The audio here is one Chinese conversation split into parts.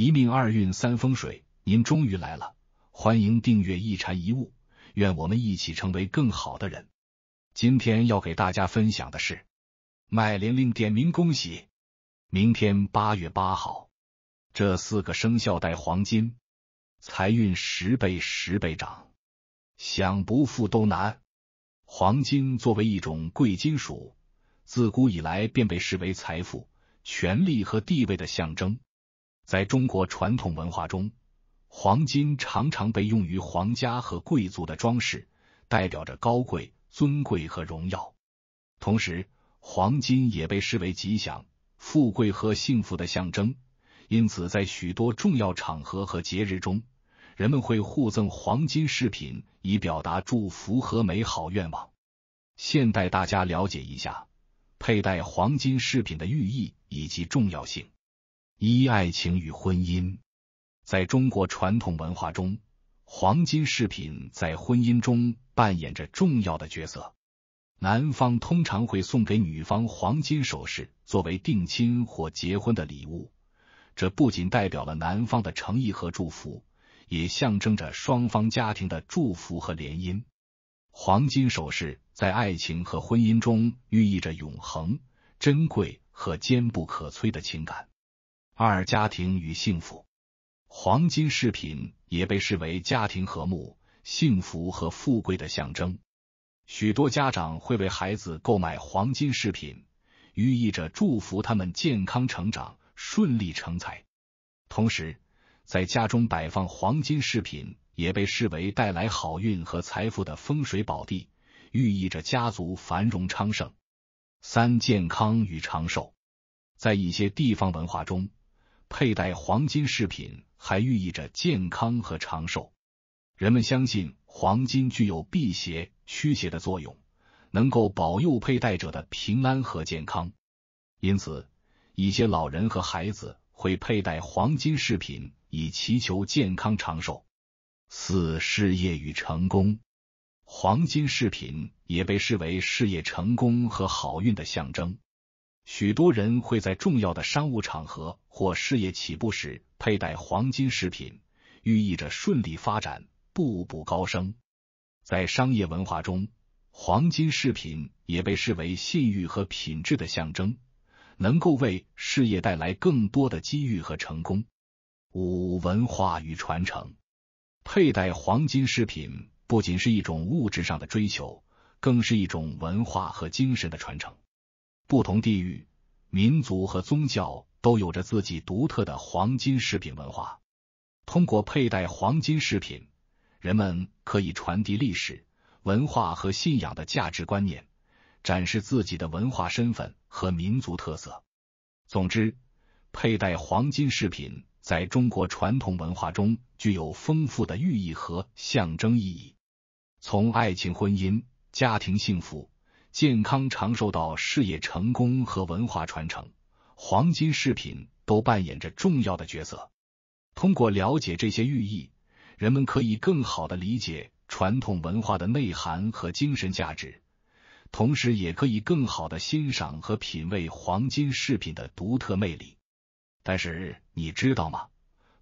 一命二运三风水，您终于来了，欢迎订阅一禅一悟，愿我们一起成为更好的人。今天要给大家分享的是，麦玲玲点名恭喜，明天八月八号，这四个生肖带黄金，财运十倍十倍涨，想不富都难。黄金作为一种贵金属，自古以来便被视为财富、权力和地位的象征。在中国传统文化中，黄金常常被用于皇家和贵族的装饰，代表着高贵、尊贵和荣耀。同时，黄金也被视为吉祥、富贵和幸福的象征。因此，在许多重要场合和节日中，人们会互赠黄金饰品，以表达祝福和美好愿望。现带大家了解一下佩戴黄金饰品的寓意以及重要性。一爱情与婚姻，在中国传统文化中，黄金饰品在婚姻中扮演着重要的角色。男方通常会送给女方黄金首饰作为定亲或结婚的礼物。这不仅代表了男方的诚意和祝福，也象征着双方家庭的祝福和联姻。黄金首饰在爱情和婚姻中寓意着永恒、珍贵和坚不可摧的情感。二、家庭与幸福，黄金饰品也被视为家庭和睦、幸福和富贵的象征。许多家长会为孩子购买黄金饰品，寓意着祝福他们健康成长、顺利成才。同时，在家中摆放黄金饰品也被视为带来好运和财富的风水宝地，寓意着家族繁荣昌盛。三、健康与长寿，在一些地方文化中。佩戴黄金饰品还寓意着健康和长寿。人们相信黄金具有辟邪、驱邪的作用，能够保佑佩戴者的平安和健康。因此，一些老人和孩子会佩戴黄金饰品，以祈求健康长寿。四、事业与成功，黄金饰品也被视为事业成功和好运的象征。许多人会在重要的商务场合。或事业起步时佩戴黄金饰品，寓意着顺利发展、步步高升。在商业文化中，黄金饰品也被视为信誉和品质的象征，能够为事业带来更多的机遇和成功。五、文化与传承。佩戴黄金饰品不仅是一种物质上的追求，更是一种文化和精神的传承。不同地域、民族和宗教。都有着自己独特的黄金饰品文化。通过佩戴黄金饰品，人们可以传递历史文化和信仰的价值观念，展示自己的文化身份和民族特色。总之，佩戴黄金饰品在中国传统文化中具有丰富的寓意和象征意义，从爱情、婚姻、家庭幸福、健康长寿到事业成功和文化传承。黄金饰品都扮演着重要的角色。通过了解这些寓意，人们可以更好的理解传统文化的内涵和精神价值，同时也可以更好的欣赏和品味黄金饰品的独特魅力。但是你知道吗？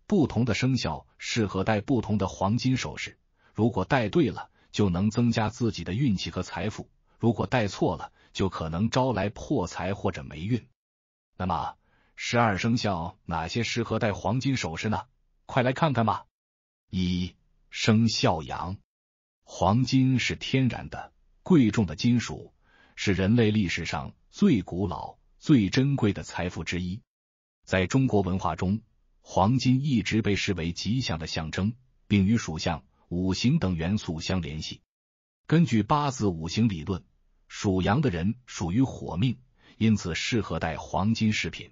不同的生肖适合戴不同的黄金首饰，如果戴对了，就能增加自己的运气和财富；如果戴错了，就可能招来破财或者霉运。那么，十二生肖哪些适合戴黄金首饰呢？快来看看吧！一生肖羊，黄金是天然的、贵重的金属，是人类历史上最古老、最珍贵的财富之一。在中国文化中，黄金一直被视为吉祥的象征，并与属相、五行等元素相联系。根据八字五行理论，属羊的人属于火命。因此，适合戴黄金饰品。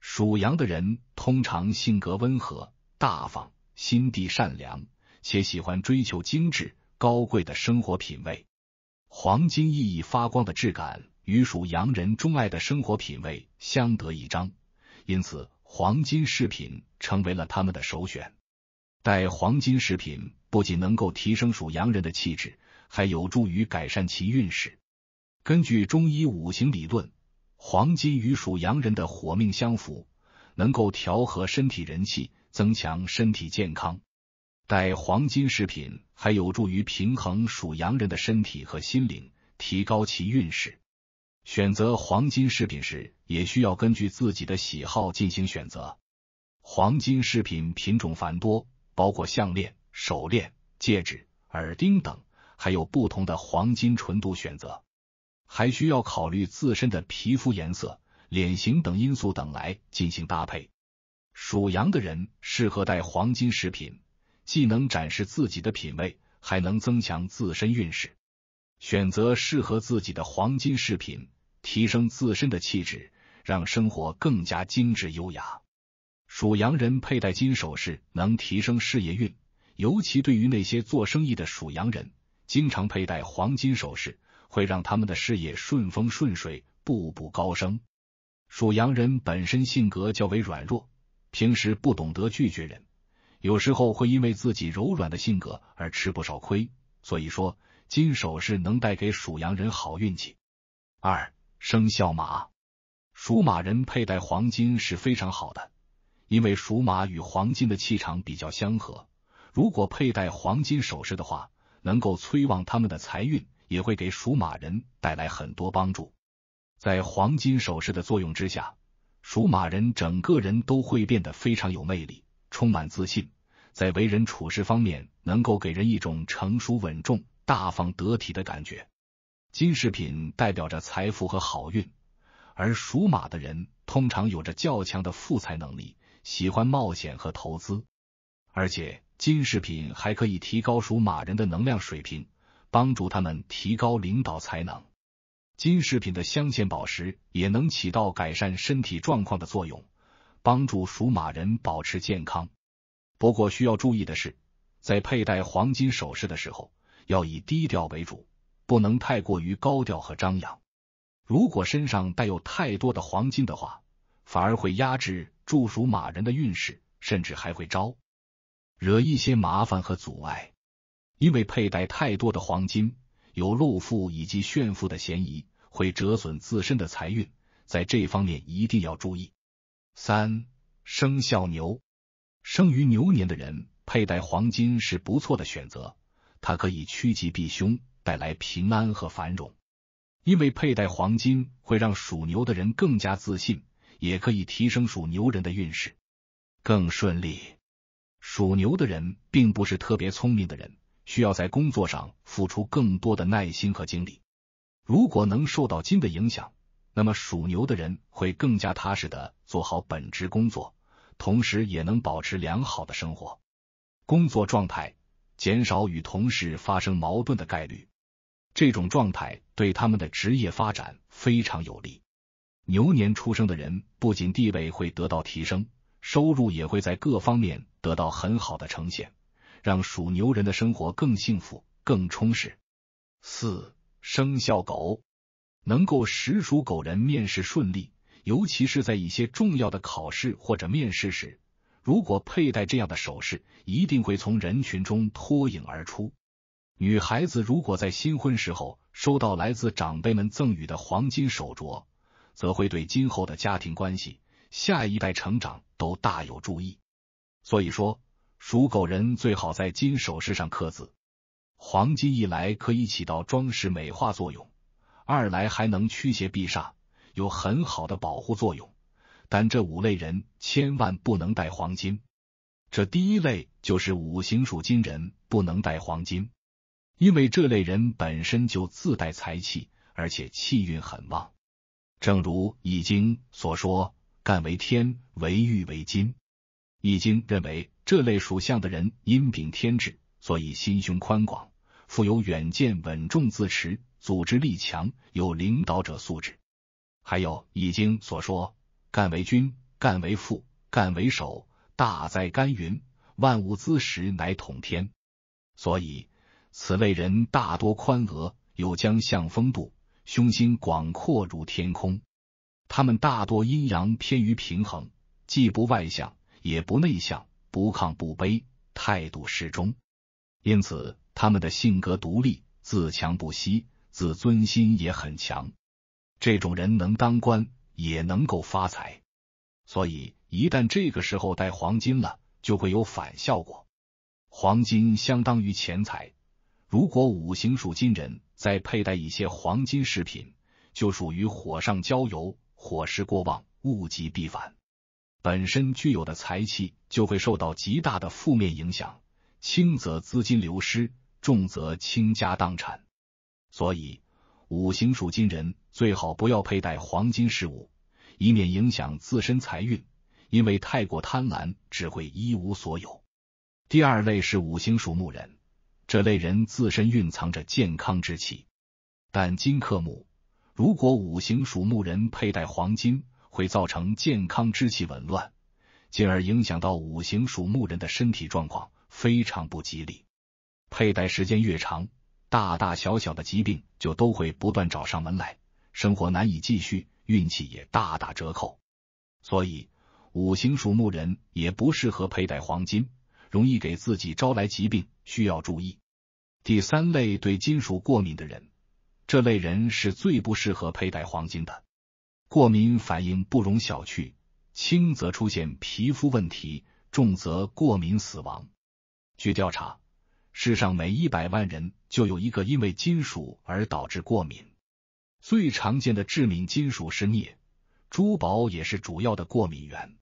属羊的人通常性格温和、大方，心地善良，且喜欢追求精致、高贵的生活品味。黄金熠熠发光的质感与属羊人钟爱的生活品味相得益彰，因此黄金饰品成为了他们的首选。戴黄金饰品不仅能够提升属羊人的气质，还有助于改善其运势。根据中医五行理论。黄金与属羊人的火命相符，能够调和身体人气，增强身体健康。戴黄金饰品还有助于平衡属羊人的身体和心灵，提高其运势。选择黄金饰品时，也需要根据自己的喜好进行选择。黄金饰品品种繁多，包括项链、手链、戒指、耳钉等，还有不同的黄金纯度选择。还需要考虑自身的皮肤颜色、脸型等因素等来进行搭配。属羊的人适合戴黄金饰品，既能展示自己的品味，还能增强自身运势。选择适合自己的黄金饰品，提升自身的气质，让生活更加精致优雅。属羊人佩戴金首饰能提升事业运，尤其对于那些做生意的属羊人。经常佩戴黄金首饰会让他们的事业顺风顺水，步步高升。属羊人本身性格较为软弱，平时不懂得拒绝人，有时候会因为自己柔软的性格而吃不少亏。所以说，金首饰能带给属羊人好运气。二生肖马，属马人佩戴黄金是非常好的，因为属马与黄金的气场比较相合。如果佩戴黄金首饰的话。能够催旺他们的财运，也会给属马人带来很多帮助。在黄金首饰的作用之下，属马人整个人都会变得非常有魅力，充满自信。在为人处事方面，能够给人一种成熟稳重、大方得体的感觉。金饰品代表着财富和好运，而属马的人通常有着较强的富财能力，喜欢冒险和投资，而且。金饰品还可以提高属马人的能量水平，帮助他们提高领导才能。金饰品的镶嵌宝石也能起到改善身体状况的作用，帮助属马人保持健康。不过需要注意的是，在佩戴黄金首饰的时候，要以低调为主，不能太过于高调和张扬。如果身上带有太多的黄金的话，反而会压制住属马人的运势，甚至还会招。惹一些麻烦和阻碍，因为佩戴太多的黄金有露富以及炫富的嫌疑，会折损自身的财运，在这方面一定要注意。三生肖牛，生于牛年的人佩戴黄金是不错的选择，它可以趋吉避凶，带来平安和繁荣。因为佩戴黄金会让属牛的人更加自信，也可以提升属牛人的运势，更顺利。属牛的人并不是特别聪明的人，需要在工作上付出更多的耐心和精力。如果能受到金的影响，那么属牛的人会更加踏实的做好本职工作，同时也能保持良好的生活工作状态，减少与同事发生矛盾的概率。这种状态对他们的职业发展非常有利。牛年出生的人不仅地位会得到提升，收入也会在各方面。得到很好的呈现，让属牛人的生活更幸福、更充实。四生肖狗能够实属狗人面试顺利，尤其是在一些重要的考试或者面试时，如果佩戴这样的首饰，一定会从人群中脱颖而出。女孩子如果在新婚时候收到来自长辈们赠予的黄金手镯，则会对今后的家庭关系、下一代成长都大有注意。所以说，属狗人最好在金首饰上刻字。黄金一来可以起到装饰美化作用，二来还能驱邪避煞，有很好的保护作用。但这五类人千万不能戴黄金。这第一类就是五行属金人，不能戴黄金，因为这类人本身就自带财气，而且气运很旺。正如《易经》所说：“干为天，为玉，为金。”易经认为，这类属相的人因禀天质，所以心胸宽广，富有远见，稳重自持，组织力强，有领导者素质。还有易经所说“干为君，干为父，干为首”，大哉干云，万物滋食乃统天。所以，此类人大多宽额，有将相风度，胸襟广阔如天空。他们大多阴阳偏于平衡，既不外向。也不内向，不亢不卑，态度适中，因此他们的性格独立、自强不息，自尊心也很强。这种人能当官，也能够发财。所以，一旦这个时候带黄金了，就会有反效果。黄金相当于钱财，如果五行属金人再佩戴一些黄金饰品，就属于火上浇油，火势过旺，物极必反。本身具有的财气就会受到极大的负面影响，轻则资金流失，重则倾家荡产。所以，五行属金人最好不要佩戴黄金饰物，以免影响自身财运，因为太过贪婪只会一无所有。第二类是五行属木人，这类人自身蕴藏着健康之气，但金克木，如果五行属木人佩戴黄金。会造成健康之气紊乱，进而影响到五行属木人的身体状况，非常不吉利。佩戴时间越长，大大小小的疾病就都会不断找上门来，生活难以继续，运气也大打折扣。所以，五行属木人也不适合佩戴黄金，容易给自己招来疾病，需要注意。第三类对金属过敏的人，这类人是最不适合佩戴黄金的。过敏反应不容小觑，轻则出现皮肤问题，重则过敏死亡。据调查，世上每一百万人就有一个因为金属而导致过敏。最常见的致敏金属是镍，珠宝也是主要的过敏源。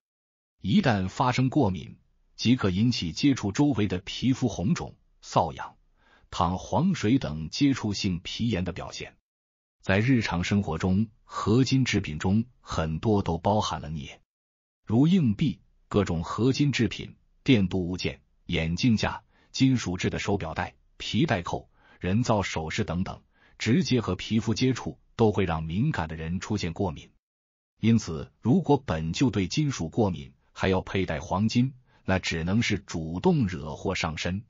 一旦发生过敏，即可引起接触周围的皮肤红肿、瘙痒、淌黄水等接触性皮炎的表现。在日常生活中。合金制品中很多都包含了镍，如硬币、各种合金制品、电镀物件、眼镜架、金属制的手表带、皮带扣、人造首饰等等，直接和皮肤接触都会让敏感的人出现过敏。因此，如果本就对金属过敏，还要佩戴黄金，那只能是主动惹祸上身，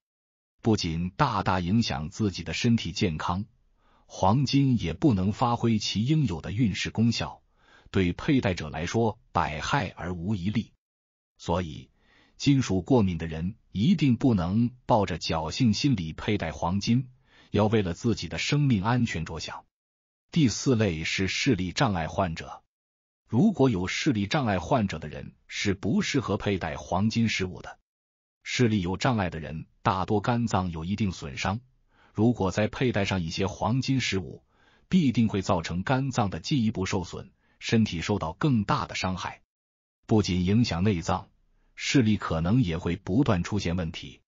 不仅大大影响自己的身体健康。黄金也不能发挥其应有的运势功效，对佩戴者来说百害而无一利。所以，金属过敏的人一定不能抱着侥幸心理佩戴黄金，要为了自己的生命安全着想。第四类是视力障碍患者，如果有视力障碍患者的人是不适合佩戴黄金饰物的。视力有障碍的人大多肝脏有一定损伤。如果再佩戴上一些黄金饰物，必定会造成肝脏的进一步受损，身体受到更大的伤害。不仅影响内脏，视力可能也会不断出现问题。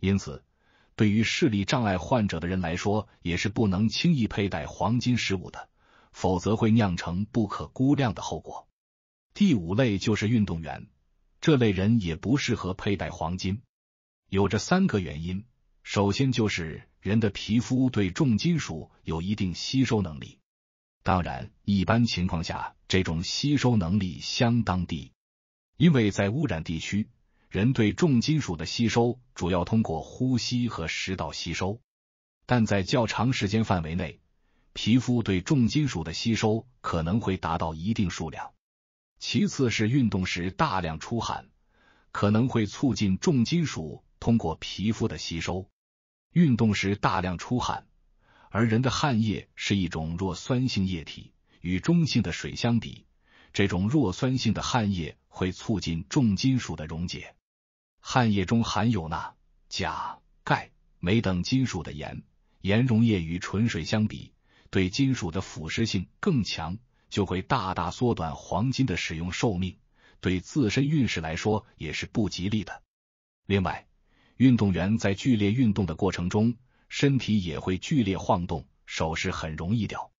因此，对于视力障碍患者的人来说，也是不能轻易佩戴黄金饰物的，否则会酿成不可估量的后果。第五类就是运动员，这类人也不适合佩戴黄金，有着三个原因。首先就是。人的皮肤对重金属有一定吸收能力，当然，一般情况下，这种吸收能力相当低。因为在污染地区，人对重金属的吸收主要通过呼吸和食道吸收；但在较长时间范围内，皮肤对重金属的吸收可能会达到一定数量。其次是运动时大量出汗，可能会促进重金属通过皮肤的吸收。运动时大量出汗，而人的汗液是一种弱酸性液体，与中性的水相比，这种弱酸性的汗液会促进重金属的溶解。汗液中含有钠、钾、钙、镁等金属的盐，盐溶液与纯水相比，对金属的腐蚀性更强，就会大大缩短黄金的使用寿命，对自身运势来说也是不吉利的。另外，运动员在剧烈运动的过程中，身体也会剧烈晃动，手势很容易掉。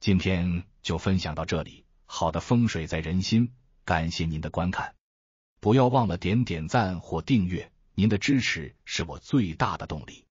今天就分享到这里。好的风水在人心，感谢您的观看，不要忘了点点赞或订阅，您的支持是我最大的动力。